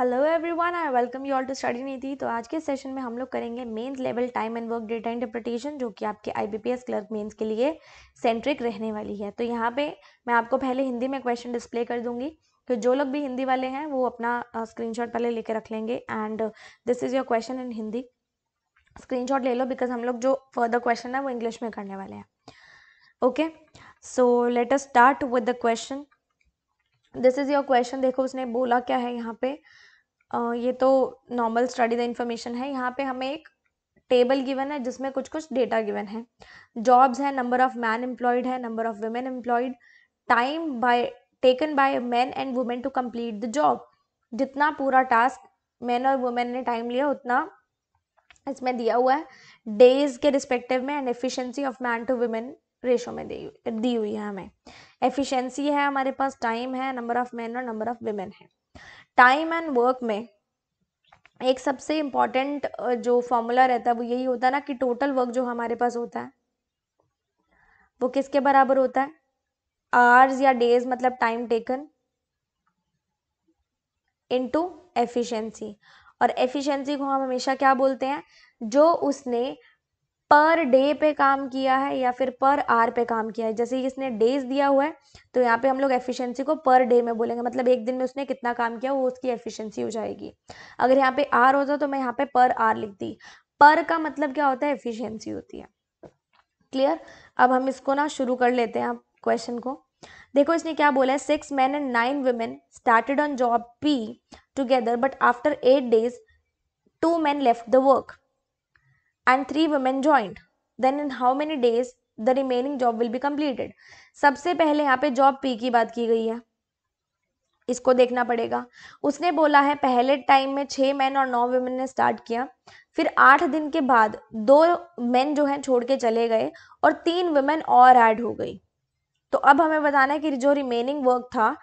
Hello everyone I welcome you all to study Niti तो आज के सेशन में हम लोग करेंगे mains level time and work data interpretation जो कि आपके आईबीपीएस क्लर्क मेंस के लिए सेंट्रिक रहने वाली है तो यहाँ पे मैं आपको पहले हिंदी में क्वेश्चन डिस्प्ले कर दूंगी तो जो लोग भी हिंदी वाले हैं वो अपना स्क्रीनशॉट पहले लेके रख लेंगे and this is your question in Hindi screenshot ले लो बिकॉज हम लोग जो फर्दर क्वेश्चन है वो इंग्लिश में करने वाले हैं okay so let us start with the question this is your question देखो उसने बोला क्या है यहाँ पे uh, ये तो नॉर्मल स्टडी द इन्फॉर्मेशन है यहाँ पे हमें एक टेबल गिवन है जिसमें कुछ कुछ डेटा गिवन है जॉब्स है नंबर ऑफ मैन एम्प्लॉयड है number of women employed time by taken by man and women to complete the job जितना पूरा टास्क मैन और वुमेन ने टाइम लिया उतना इसमें दिया हुआ है डेज के रिस्पेक्टिव में and efficiency of man to women ratio में दी हुई है हमें एफिशिएंसी है हमारे पास टाइम है नंबर ऑफ मैन और नंबर ऑफ वेमेन है टाइम एंड वर्क में एक सबसे इम्पॉर्टेंट जो फॉर्मूला रहता है वो यही होता है ना कि टोटल वर्क जो हमारे पास होता है वो किसके बराबर होता है आवर्स या डेज मतलब टाइम टेकन इनटू एफिशिएंसी और एफिशिएंसी को हम हमेशा क्या बोलते हैं जो उसने पर डे पे काम किया है या फिर पर आर पे काम किया है जैसे इसने डेज दिया हुआ है तो यहाँ पे हम लोग एफिशिएंसी को पर डे में बोलेंगे मतलब एक दिन में उसने कितना काम किया वो उसकी एफिशिएंसी हो जाएगी अगर यहाँ पे आर होता तो मैं यहाँ पे पर आर लिख दी पर का मतलब क्या होता है एफिशियंसी होती है क्लियर अब हम इसको ना शुरू कर लेते हैं आप क्वेश्चन को देखो इसने क्या बोला है six man and nine women started on job P together but after eight days two man left the work and three women joined then in how many days the remaining job will be completed सबसे पहले यहाँ पे job P की बात की गई है इसको देखना पड़ेगा उसने बोला है पहले टाइम में छः मैन और नौ वुमेन ने स्टार्ट किया फिर आठ दिन के बाद दो मैन जो हैं छोड़ के चले गए और तीन वुमेन और ऐड हो गई तो अब हमें बताना है कि जो रिमेनिंग वर्क था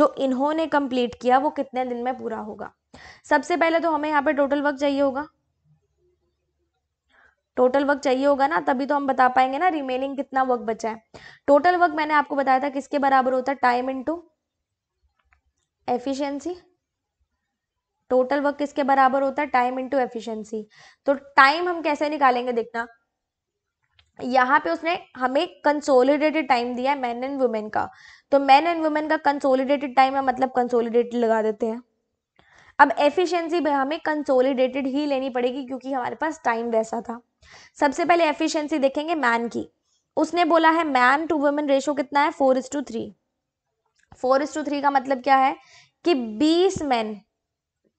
जो इन्होंने कंप्लीट किया वो कितने दिन में पूरा होगा सबसे पहले तो हमें यहाँ पे टोटल वर्क चाहिए होगा टोटल वर्क चाहिए होगा ना तभी तो हम बता पाएंगे ना रिमेनिंग कितना वर्क बचा है टोटल वर्क मैंने आपको बताया था किसके बराबर होता है time into efficiency total work किसके बराबर होता है टाइम इंटू एफिशिएंसी तो टाइम हम कैसे निकालेंगे देखना यहाँ पे उसने हमें कंसोलिडेटेड टाइम दिया है मैन एंड वुमेन का तो मैन एंड वुमेन का कंसोलिडेटेड टाइम है मतलब कंसोलिडेटेड लगा देते हैं अब एफिशिएंसी हमें कंसोलिडेटेड ही लेनी पड़ेगी क्योंकि हमारे पास टाइम वैसा था सबसे पहले एफिशिएंसी देखेंगे मैन की उसने बोला है मैन टू वुमेन रेशो कितना है four is to three four is to three का मतलब क्या है कि बीस मैन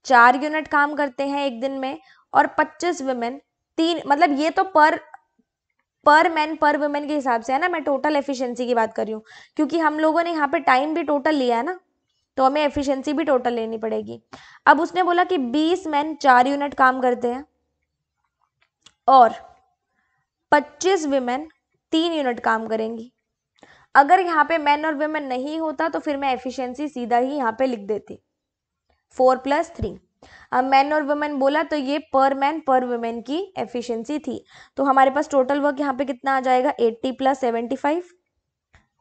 चार यूनिट काम करते हैं एक दिन में और पच्चीस वुमेन तीन मतलब ये तो पर पर मैन पर वुमेन के हिसाब से है ना मैं टोटल एफिशिएंसी की बात कर रही हूँ क्योंकि हम लोगों ने यहाँ पे टाइम भी टोटल लिया है ना तो हमें एफिशिएंसी भी टोटल लेनी पड़ेगी अब उसने बोला कि 20 मैन चार यूनिट काम करते हैं और 25 विमेन तीन यूनिट काम करेंगी अगर यहाँ पे मैन और वेमेन नहीं होता तो फिर मैं एफिशिएंसी सीधा ही यहाँ पे लिख देती फोर प्लस थ्री अब मैन और वुमेन बोला तो ये पर मैन पर वुमेन की एफिशिएंसी थी तो हमारे पास टोटल वर्क यहाँ पे कितना आ जाएगा 80 plus seventy five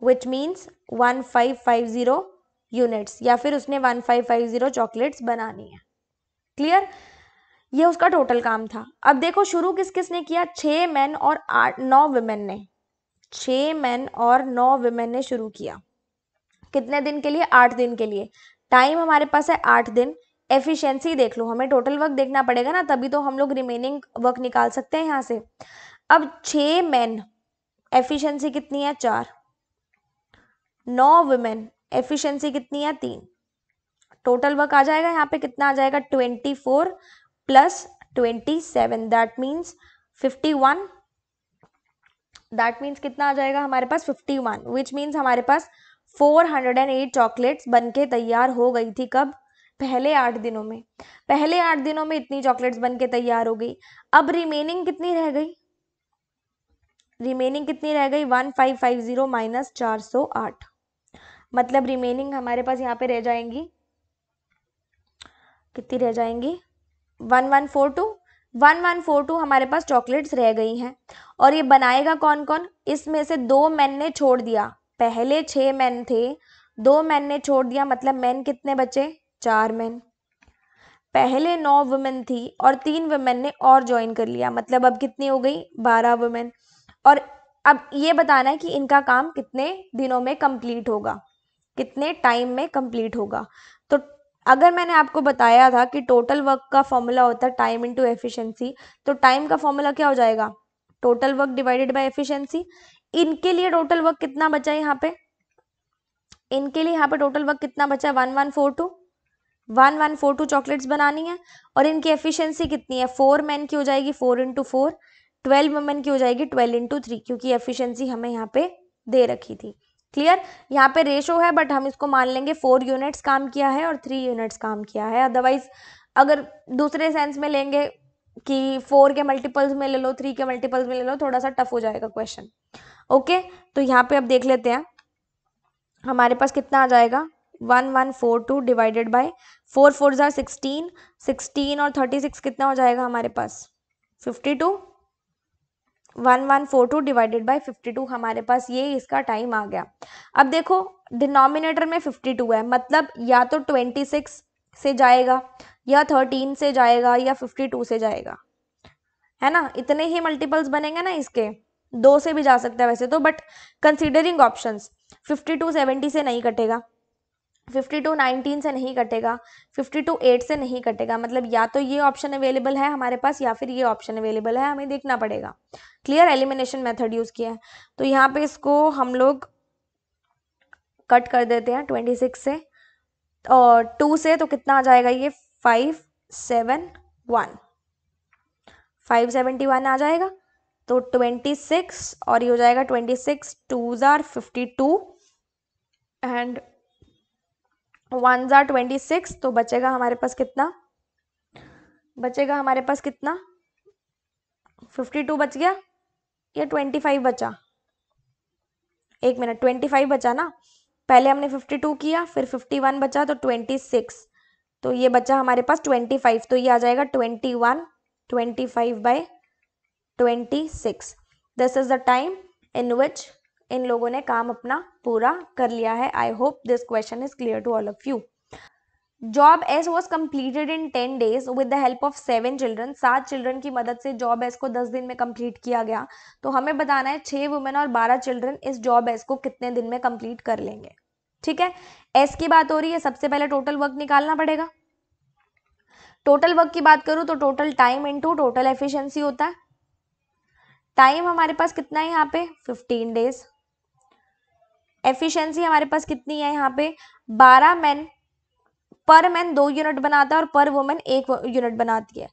which means one five five zero units या फिर उसने one five five zero chocolates बनानी है क्लियर ये उसका टोटल काम था अब देखो शुरू किस किस ने किया छः मैन और आठ नौ वुमेन ने छः मैन और नौ वुमेन ने शुरू किया कितने दिन के लिए आठ दिन के लिए टाइम हमारे पास है आठ दिन एफिशिएंसी देख लो हमें टोटल वर्क देखना पड़ेगा ना तभी तो हम लोग रिमेनिंग वर्क निकाल सकते हैं यहाँ से अब छः मैन एफिशिएंसी कितनी है चार नौ वुमेन एफिशिएंसी कितनी है तीन टोटल वर्क आ जाएगा यहाँ पे कितना आ जाएगा twenty four plus 27 that means 51 that means कितना आ जाएगा हमारे पास 51 वन विच मीन्स हमारे पास 408 चॉकलेट्स बनके तैयार हो गई थी कब पहले आठ दिनों में पहले आठ दिनों में इतनी चॉकलेट्स बनके तैयार हो गई अब रिमेनिंग कितनी रह गई रिमेनिंग कितनी रह गई one five five zero minus चार सौ आठ मतलब रिमेनिंग हमारे पास यहाँ पे रह जाएंगी कितनी रह जाएंगी one one four two one one four two हमारे पास चॉकलेट्स रह गई हैं और ये बनाएगा कौन कौन इसमें से दो मैन ने छोड़ दिया पहले छः मैन थे दो मैन ने छोड़ दिया मतलब मैन कितने बचे चार मैन पहले नौ वुमेन थी और तीन वुमेन ने और ज्वाइन कर लिया मतलब अब कितनी हो गई बारह वुमेन और अब ये बताना है कि इनका काम कितने दिनों में कंप्लीट होगा कितने टाइम में कंप्लीट होगा अगर मैंने आपको बताया था कि टोटल वर्क का फॉर्मूला होता है टाइम इंटू एफिशिएंसी तो टाइम का फॉर्मूला क्या हो जाएगा total work divided by efficiency इनके लिए टोटल वर्क कितना बचा है यहाँ पे इनके लिए यहाँ पे टोटल वर्क कितना बचा है one one four two one one four two chocolates बनानी है और इनकी एफिशिएंसी कितनी है फोर मैन की हो जाएगी four into four twelve women की हो जाएगी ट्वेल्व इंटू थ्री क्योंकि एफिशिएंसी हमें यहाँ पे दे रखी थी क्लियर यहाँ पे रेशो है बट हम इसको मान लेंगे फोर यूनिट्स काम किया है और थ्री यूनिट्स काम किया है अदरवाइज अगर दूसरे सेंस में लेंगे कि फोर के मल्टीपल्स में ले लो थ्री के मल्टीपल्स में ले लो थोड़ा सा टफ हो जाएगा क्वेश्चन ओके तो यहाँ पे अब देख लेते हैं हमारे पास कितना आ जाएगा one one four two divided by four four ज़ार सिक्सटीन सिक्सटीन और थर्टी सिक्स कितना हो जाएगा हमारे पास fifty two one one four two divided by fifty two हमारे पास ये इसका टाइम आ गया अब देखो डिनोमिनेटर में फिफ्टी टू है मतलब या तो ट्वेंटी सिक्स से जाएगा या थर्टीन से जाएगा या फिफ्टी टू से जाएगा है ना इतने ही मल्टीपल्स बनेंगे ना इसके दो से भी जा सकता है वैसे तो but considering option fifty two seventy से नहीं कटेगा फिफ्टी टू नाइनटीन से नहीं कटेगा फिफ्टी टू एट से नहीं कटेगा मतलब या तो ये ऑप्शन अवेलेबल है हमारे पास या फिर ये ऑप्शन अवेलेबल है हमें देखना पड़ेगा क्लियर एलिमिनेशन मेथड यूज़ किया है तो यहाँ पे इसको हम लोग कट कर देते हैं ट्वेंटी सिक्स से और टू से तो कितना आ जाएगा ये five seven one five seventy one आ जाएगा तो ट्वेंटी सिक्स और ये हो जाएगा ट्वेंटी सिक्स टू ज़ार फिफ्टी टू एंड वन जार ट्वेंटी सिक्स तो बचेगा हमारे पास कितना बचेगा हमारे पास कितना फिफ्टी टू बच गया या ट्वेंटी फाइव बचा एक मिनट ट्वेंटी फाइव बचा ना पहले हमने फिफ्टी टू किया फिर फिफ्टी वन बचा तो ट्वेंटी सिक्स तो ये बचा हमारे पास ट्वेंटी फाइव तो ये आ जाएगा twenty one twenty five by twenty six this is the time in which इन लोगों ने काम अपना पूरा कर लिया है I hope this question is clear to all of you job S was completed in ten days with the help of seven children सात चिल्ड्रन की मदद से जॉब एस को दस दिन में कम्प्लीट किया गया तो हमें बताना है छः वुमेन और बारह चिल्ड्रन इस जॉब एस को कितने दिन में कम्प्लीट कर लेंगे ठीक है एस की बात हो रही है सबसे पहले टोटल वर्क निकालना पड़ेगा टोटल वर्क की बात करूँ तो total time into total efficiency होता है टाइम हमारे पास कितना है यहाँ पे फिफ्टीन डेज एफिशिएंसी हमारे पास कितनी है यहाँ पे बारह मैन पर मैन दो यूनिट बनाता है और पर वुमेन एक यूनिट बनाती है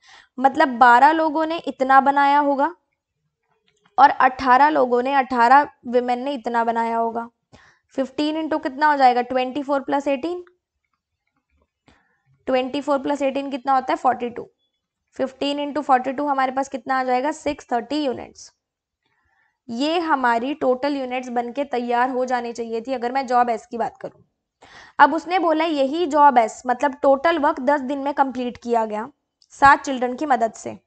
मतलब बारह लोगों ने इतना बनाया होगा और अट्ठारह लोगों ने अट्ठारह वुमेन ने इतना बनाया होगा फिफ्टीन इंटू कितना हो जाएगा twenty four plus eighteen twenty four plus eighteen कितना होता है forty two fifteen into forty two हमारे पास कितना आ जाएगा सिक्स थर्टी यूनिट्स ये हमारी टोटल यूनिट्स बन के तैयार हो जानी चाहिए थी अगर मैं जॉब एस की बात करूँ अब उसने बोला यही जॉब एस मतलब टोटल वर्क दस दिन में कंप्लीट किया गया सात चिल्ड्रन की मदद से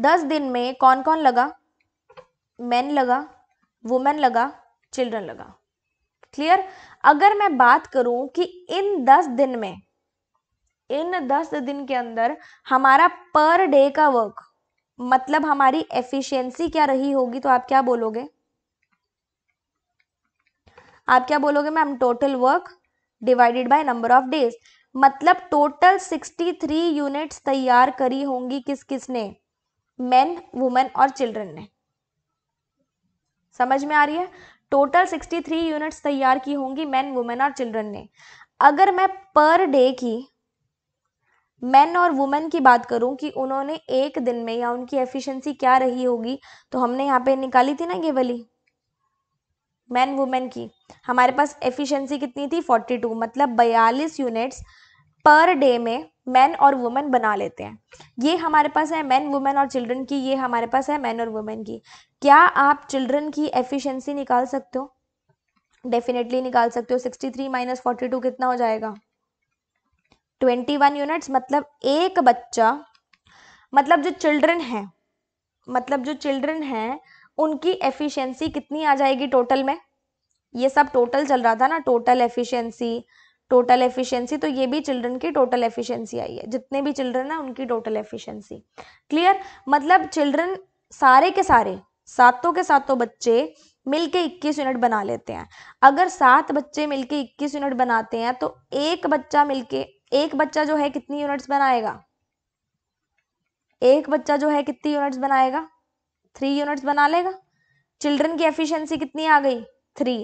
दस दिन में कौन कौन लगा मैन लगा वुमेन लगा चिल्ड्रन लगा क्लियर अगर मैं बात करूं कि इन दस दिन में इन दस दिन के अंदर हमारा पर डे का वर्क मतलब हमारी एफिशिएंसी क्या रही होगी तो आप क्या बोलोगे आप क्या बोलोगे ma'am total work divided by number of days मतलब टोटल 63 यूनिट्स तैयार करी होंगी किस किस ने मेन वुमेन और चिल्ड्रन ने समझ में आ रही है टोटल 63 यूनिट्स तैयार की होंगी मेन वुमेन और चिल्ड्रन ने अगर मैं पर डे की मैन और वुमेन की बात करूं कि उन्होंने एक दिन में या उनकी एफिशिएंसी क्या रही होगी तो हमने यहाँ पे निकाली थी ना ये वाली मैन वुमेन की हमारे पास एफिशिएंसी कितनी थी 42 मतलब 42 यूनिट्स पर डे में मैन और वुमेन बना लेते हैं ये हमारे पास है मैन वुमेन और चिल्ड्रन की ये हमारे पास है मैन और वुमेन की क्या आप चिल्ड्रन की एफिशियंसी निकाल सकते हो डेफिनेटली निकाल सकते हो sixty three minus forty two कितना हो जाएगा ट्वेंटी वन यूनिट्स मतलब एक बच्चा मतलब जो चिल्ड्रन हैं मतलब जो चिल्ड्रन हैं उनकी एफिशिएंसी कितनी आ जाएगी टोटल में ये सब टोटल चल रहा था ना टोटल एफिशिएंसी टोटल एफिशिएंसी तो ये भी चिल्ड्रन की टोटल एफिशिएंसी आई है जितने भी चिल्ड्रन हैं उनकी टोटल एफिशिएंसी क्लियर मतलब चिल्ड्रन सारे के सारे सातों के सातों बच्चे मिलके 21 यूनिट बना लेते हैं अगर सात बच्चे मिलके 21 यूनिट बनाते हैं तो एक बच्चा मिलके एक बच्चा जो है कितनी यूनिट्स बनाएगा एक बच्चा जो है कितनी यूनिट्स बनाएगा थ्री यूनिट्स बना लेगा चिल्ड्रन की एफिशिएंसी कितनी आ गई थ्री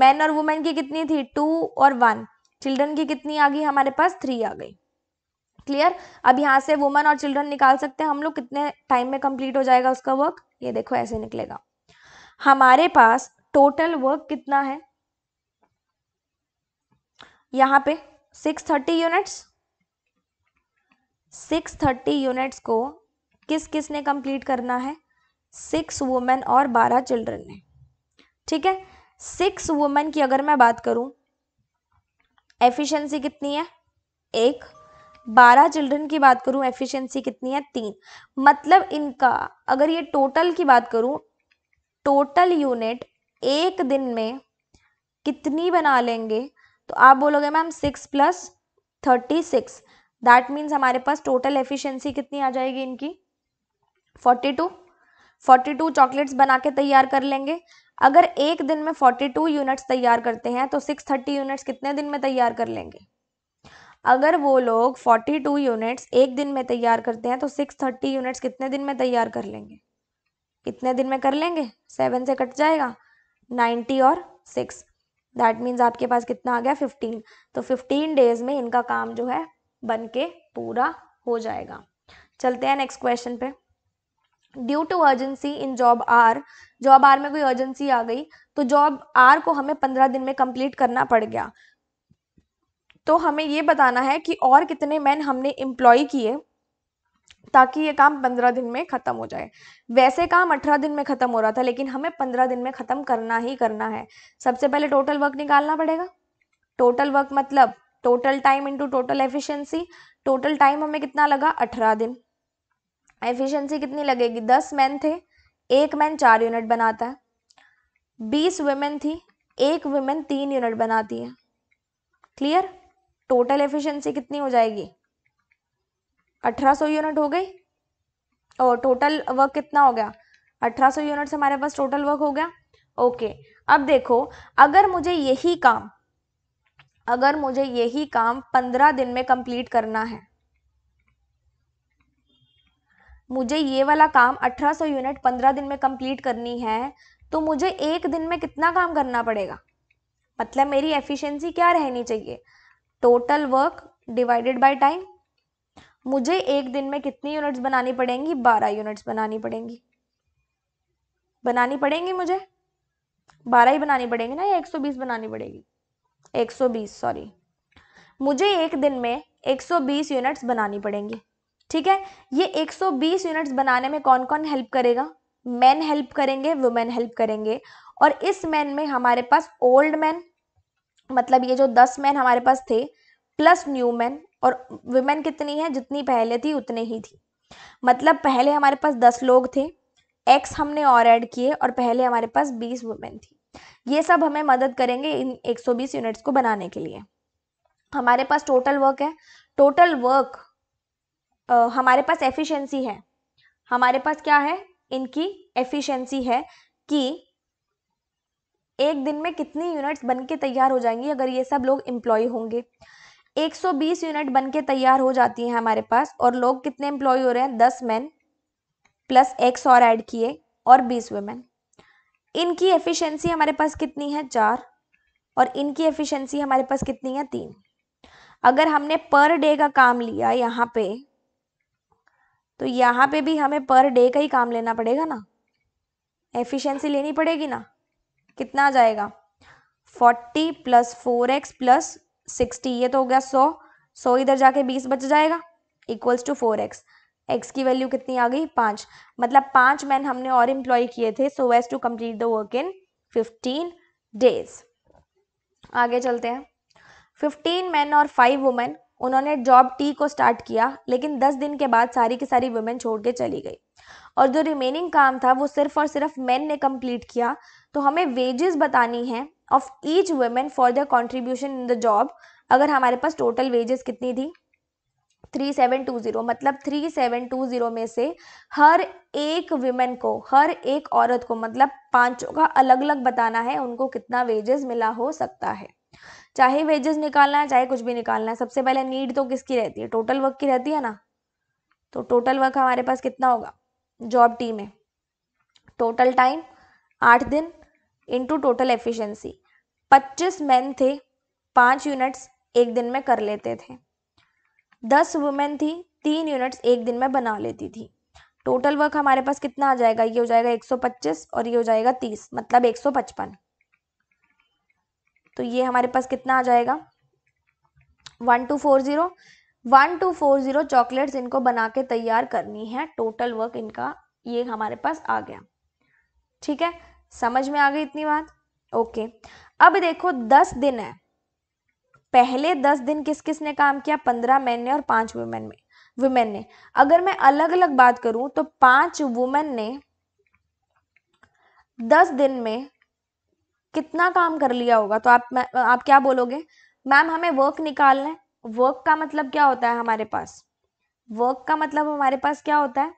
मैन और वुमेन की कितनी थी टू और वन चिल्ड्रन की कितनी आ गई हमारे पास थ्री आ गई क्लियर अब यहाँ से वुमेन और चिल्ड्रन निकाल सकते हैं हम लोग कितने टाइम में कंप्लीट हो जाएगा उसका वर्क ये देखो ऐसे निकलेगा हमारे पास टोटल वर्क कितना है यहाँ पे six thirty units six thirty units को किस किस ने कंप्लीट करना है सिक्स वुमेन और बारह चिल्ड्रन ने ठीक है सिक्स वुमेन की अगर मैं बात करूं एफिशिएंसी कितनी है एक बारह चिल्ड्रन की बात करूं एफिशिएंसी कितनी है तीन मतलब इनका अगर ये टोटल की बात करूं टोटल यूनिट एक दिन में कितनी बना लेंगे तो आप बोलोगे ma'am six plus thirty six that means हमारे पास टोटल एफिशिएंसी कितनी आ जाएगी इनकी forty two forty two chocolates बना के तैयार कर लेंगे अगर एक दिन में फोर्टी टू यूनिट्स तैयार करते हैं तो सिक्स थर्टी यूनिट्स कितने दिन में तैयार कर लेंगे अगर वो लोग फोर्टी टू यूनिट्स एक दिन में तैयार करते हैं तो सिक्स थर्टी यूनिट्स कितने दिन में तैयार कर लेंगे कितने दिन में कर लेंगे सेवन से कट जाएगा नाइन्टी और सिक्स दैट मीन्स आपके पास कितना आ गया फिफ्टीन तो फिफ्टीन डेज में इनका काम जो है बन के पूरा हो जाएगा चलते हैं नेक्स्ट क्वेश्चन पे due to urgency in job R job R में कोई अर्जेंसी आ गई तो जॉब आर को हमें पंद्रह दिन में कंप्लीट करना पड़ गया तो हमें ये बताना है कि और कितने मैन हमने एम्प्लॉय किए ताकि ये काम पंद्रह दिन में ख़त्म हो जाए वैसे काम अठारह दिन में ख़त्म हो रहा था लेकिन हमें पंद्रह दिन में ख़त्म करना ही करना है सबसे पहले टोटल वर्क निकालना पड़ेगा टोटल वर्क मतलब total time into total efficiency total time हमें कितना लगा अठारह दिन एफिशिएंसी कितनी लगेगी दस मैन थे एक मैन चार यूनिट बनाता है बीस वुमेन थी एक वुमेन तीन यूनिट बनाती है क्लियर टोटल एफिशिएंसी कितनी हो जाएगी अठारह सौ यूनिट हो गई और टोटल वर्क कितना हो गया अठारह सौ यूनिट से हमारे पास टोटल वर्क हो गया ओके अब देखो अगर मुझे यही काम अगर मुझे यही काम पंद्रह दिन में कंप्लीट करना है मुझे ये वाला काम 1800 यूनिट 15 दिन में कंप्लीट करनी है तो मुझे एक दिन में कितना काम करना पड़ेगा मतलब मेरी एफिशिएंसी क्या रहनी चाहिए total work divided by time मुझे एक दिन में कितनी यूनिट्स बनानी पड़ेंगी बारह यूनिट्स बनानी पड़ेंगी बनानी पड़ेंगी मुझे बारह ही बनानी पड़ेंगी ना या एक सौ बीस बनानी पड़ेगी एक सौ बीस सॉरी मुझे एक दिन में एक सौ बीस यूनिट्स बनानी पड़ेंगी ठीक है ये एक सौ बीस यूनिट्स बनाने में कौन कौन हेल्प करेगा मैन हेल्प करेंगे वुमेन हेल्प करेंगे और इस मैन में हमारे पास ओल्ड मैन मतलब ये जो दस मैन हमारे पास थे प्लस न्यू मैन और वुमेन कितनी है जितनी पहले थी उतने ही थी मतलब पहले हमारे पास दस लोग थे एक्स हमने और ऐड किए और पहले हमारे पास बीस वुमेन थी ये सब हमें मदद करेंगे इन 120 यूनिट्स को बनाने के लिए हमारे पास टोटल वर्क है टोटल वर्क हमारे पास एफिशिएंसी है हमारे पास क्या है इनकी एफिशिएंसी है कि एक दिन में कितनी यूनिट्स बन के तैयार हो जाएंगी अगर ये सब लोग एम्प्लॉय होंगे 120 यूनिट बनके तैयार हो जाती हैं हमारे पास और लोग कितने एम्प्लॉय हो रहे हैं दस मैन प्लस एक्स और ऐड किए और बीस वेमेन इनकी एफिशिएंसी हमारे पास कितनी है चार और इनकी एफिशिएंसी हमारे पास कितनी है तीन अगर हमने पर डे का काम लिया यहाँ पे तो यहाँ पे भी हमें पर डे का ही काम लेना पड़ेगा ना एफिशिएंसी लेनी पड़ेगी ना कितना आ जाएगा forty plus four X plus sixty ये तो हो गया सौ सौ इधर जाके बीस बच जाएगा equals to four X X की वैल्यू कितनी आ गई पाँच मतलब पाँच मैन हमने और इम्प्लॉय किए थे so wages to complete the work in fifteen days आगे चलते हैं फिफ्टीन मैन और फाइव वुमेन उन्होंने जॉब टी को स्टार्ट किया लेकिन दस दिन के बाद सारी की सारी वुमेन छोड़ के चली गई और जो रिमेनिंग काम था वो सिर्फ और सिर्फ मैन ने कम्प्लीट किया तो हमें वेजेस बतानी है of each women for the contribution in the job अगर हमारे पास टोटल वेजेस कितनी थी थ्री सेवन टू ज़ीरो मतलब थ्री सेवन टू ज़ीरो में से हर एक विमेन को हर एक औरत को मतलब पांचों का अलग अलग बताना है उनको कितना वेजेस मिला हो सकता है चाहे वेजेस निकालना है चाहे कुछ भी निकालना है सबसे पहले नीड तो किसकी रहती है टोटल वर्क की रहती है ना तो टोटल वर्क हमारे पास कितना होगा जॉब टीम में टोटल टाइम आठ दिन इनटू टोटल एफिशिएंसी 25 मैन थे पाँच यूनिट्स एक दिन में कर लेते थे दस वुमेन थी तीन यूनिट्स एक दिन में बना लेती थी टोटल वर्क हमारे पास कितना आ जाएगा ये हो जाएगा 125 और ये हो जाएगा 30 मतलब 155 तो ये हमारे पास कितना आ जाएगा one two four zero one two four zero chocolates इनको बना के तैयार करनी है टोटल वर्क इनका ये हमारे पास आ गया ठीक है समझ में आ गई इतनी बात ओके अब देखो दस दिन है पहले दस दिन किस किस ने काम किया पंद्रह मैन ने और पांच वुमेन में वुमेन ने अगर मैं अलग अलग बात करूं तो पांच वुमेन ने दस दिन में कितना काम कर लिया होगा तो आप आप क्या बोलोगे मैम हमें वर्क निकालना है वर्क का मतलब क्या होता है हमारे पास वर्क का मतलब हमारे पास क्या होता है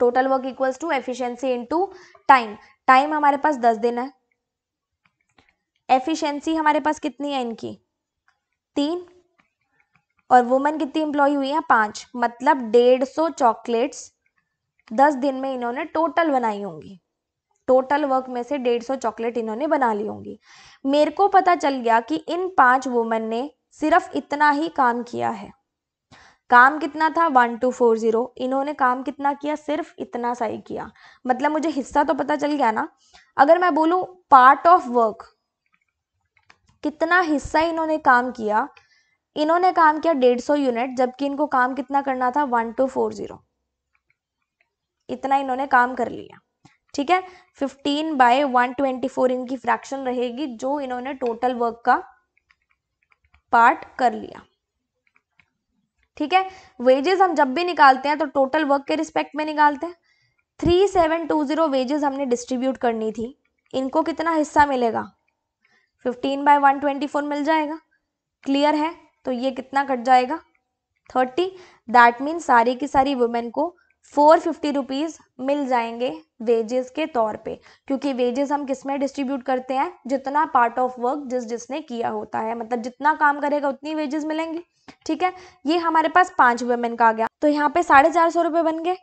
total work equals to efficiency into time time हमारे पास दस दिन है एफिशिएंसी हमारे पास कितनी है इनकी तीन और वुमेन कितनी एम्प्लॉय हुई है पाँच मतलब डेढ़ सौ चॉकलेट्स दस दिन में इन्होंने टोटल बनाई होंगी टोटल वर्क में से डेढ़ सौ चॉकलेट इन्होंने बना ली होंगी मेरे को पता चल गया कि इन पांच वुमेन ने सिर्फ इतना ही काम किया है काम कितना था वन टू फोर ज़ीरो इन्होंने काम कितना किया सिर्फ इतना सा ही किया मतलब मुझे हिस्सा तो पता चल गया ना अगर मैं बोलूँ पार्ट ऑफ वर्क कितना हिस्सा इन्होंने काम किया इन्होंने काम किया डेढ़ सौ यूनिट जबकि इनको काम कितना करना था वन टू फोर ज़ीरो इतना इन्होंने काम कर लिया ठीक है fifteen by one twenty four इनकी फ्रैक्शन रहेगी जो इन्होंने टोटल वर्क का पार्ट कर लिया ठीक है वेजेस हम जब भी निकालते हैं तो टोटल वर्क के रिस्पेक्ट में निकालते हैं three seven two zero wages हमने डिस्ट्रीब्यूट करनी थी इनको कितना हिस्सा मिलेगा fifteen by one twenty four मिल जाएगा क्लियर है तो ये कितना कट जाएगा थर्टी दैट मीन सारी की सारी वुमेन को फोर फिफ्टी रुपीज़ मिल जाएंगे वेजेस के तौर पे क्योंकि वेजेस हम किस में डिस्ट्रीब्यूट करते हैं जितना पार्ट ऑफ वर्क जिस जिसने किया होता है मतलब जितना काम करेगा उतनी वेजेस मिलेंगी ठीक है ये हमारे पास पांच वेमेन का आ गया तो यहाँ पे साढ़े चार सौ रुपये बन गए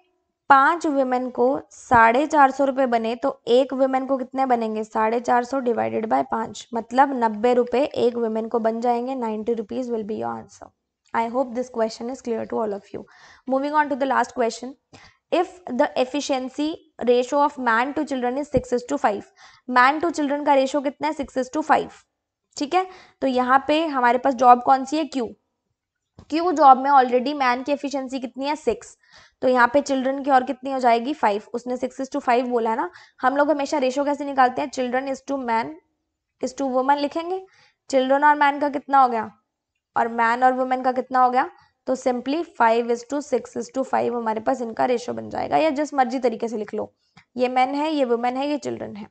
पांच वेमेन को साढ़े चार सौ रुपये बने तो एक वेमेन को कितने बनेंगे साढ़े चार सौ डिवाइडेड बाय पाँच मतलब नब्बे रुपये एक वेमेन को बन जाएंगे ninety rupees will be your answer I hope this question is clear to all of you. Moving on to the last question. If the efficiency ratio of man to children is six is to five man to children का ratio कितना है six is to five ठीक है तो यहाँ पे हमारे पास job कौन सी है q q job में already man की efficiency कितनी है सिक्स तो यहाँ पे चिल्ड्रन की और कितनी हो जाएगी फाइव उसने सिक्स इज टू फाइव बोला है ना हम लोग हमेशा रेशो कैसे निकालते हैं children is to man is to woman लिखेंगे चिल्ड्रन और मैन का कितना हो गया और मैन और वुमेन का कितना हो गया तो simply five is to six is to five हमारे पास इनका रेशो बन जाएगा या जिस मर्जी तरीके से लिख लो ये मैन है ये वुमेन है ये चिल्ड्रन है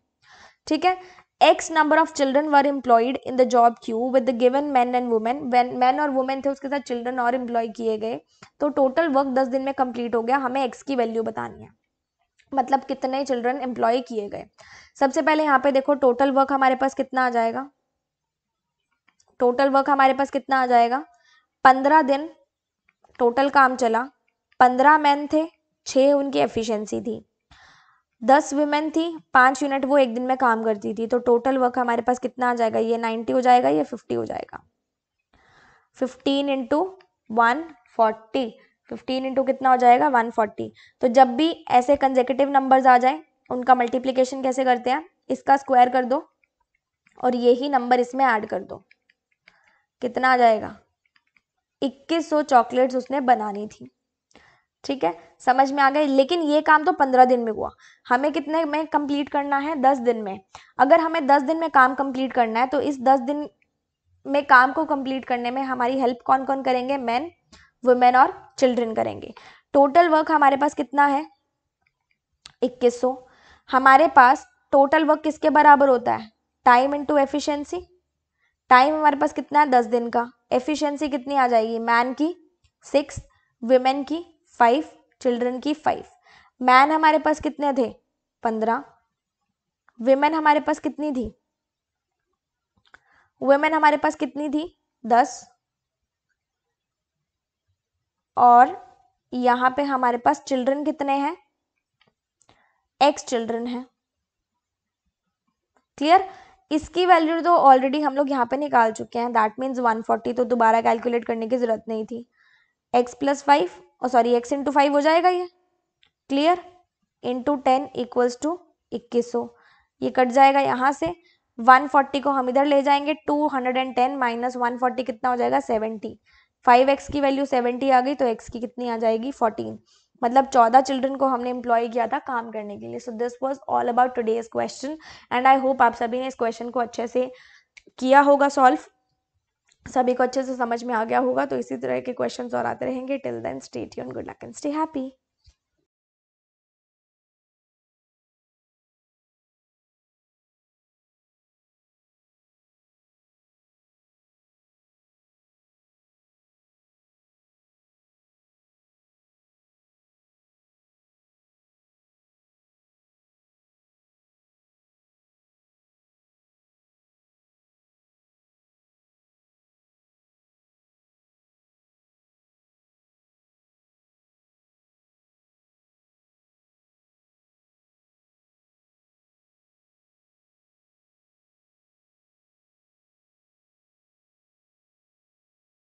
ठीक है x number of children were employed in the job Q with the given man and women when man और वुमेन थे उसके साथ चिल्ड्रन और एम्प्लॉय किए गए तो टोटल वर्क दस दिन में कंप्लीट हो गया हमें एक्स की वैल्यू बतानी है मतलब कितने चिल्ड्रन एम्प्लॉय किए गए सबसे पहले यहाँ पे देखो टोटल वर्क हमारे पास कितना आ जाएगा टोटल वर्क हमारे पास कितना आ जाएगा पंद्रह दिन टोटल काम चला पंद्रह मैन थे छः उनकी एफिशिएंसी थी दस वुमेन थी पाँच यूनिट वो एक दिन में काम करती थी तो टोटल वर्क हमारे पास कितना आ जाएगा ये नाइन्टी हो जाएगा ये फिफ्टी हो जाएगा fifteen into one forty fifteen into कितना हो जाएगा वन फोर्टी तो जब भी ऐसे कंजेकेटिव नंबर्स आ जाए उनका मल्टीप्लीकेशन कैसे करते हैं इसका स्क्वायर कर दो और यही नंबर इसमें ऐड कर दो कितना आ जाएगा इक्कीस सौ चॉकलेट्स उसने बनानी थी ठीक है समझ में आ गए लेकिन ये काम तो पंद्रह दिन में हुआ हमें कितने में कंप्लीट करना है दस दिन में अगर हमें दस दिन में काम कंप्लीट करना है तो इस दस दिन में काम को कंप्लीट करने में हमारी हेल्प कौन कौन करेंगे मैन वुमेन और चिल्ड्रन करेंगे टोटल वर्क हमारे पास कितना है इक्कीस हमारे पास टोटल वर्क किसके बराबर होता है टाइम इंटू एफिशिएंसी टाइम हमारे पास कितना है दस दिन का एफिशिएंसी कितनी आ जाएगी मैन की सिक्स वुमेन की फाइव चिल्ड्रन की फाइव मैन हमारे पास कितने थे पंद्रह वेमेन हमारे पास कितनी थी वेमेन हमारे पास कितनी थी दस और यहाँ पे हमारे पास चिल्ड्रन कितने हैं एक्स चिल्ड्रन हैं क्लियर इसकी वैल्यू तो ऑलरेडी हम लोग यहाँ पे निकाल चुके हैं दैट मीन्स 140 तो दोबारा कैलकुलेट करने की ज़रूरत नहीं थी x प्लस फाइव और सॉरी x इंटू फाइव हो जाएगा ये clear into ten equals to इक्कीस ये कट जाएगा यहाँ से 140 को हम इधर ले जाएंगे 210 hundred and ten minus one कितना हो जाएगा 70 5x की वैल्यू 70 आ गई तो x की कितनी आ जाएगी मतलब चौदह चिल्ड्रन को हमने एम्प्लॉय किया था काम करने के लिए so this was all about today's question and I hope आप सभी ने इस क्वेश्चन को अच्छे से किया होगा सॉल्व सभी को अच्छे से समझ में आ गया होगा तो इसी तरह के क्वेश्चंस और आते रहेंगे till then stay tune good luck and stay happy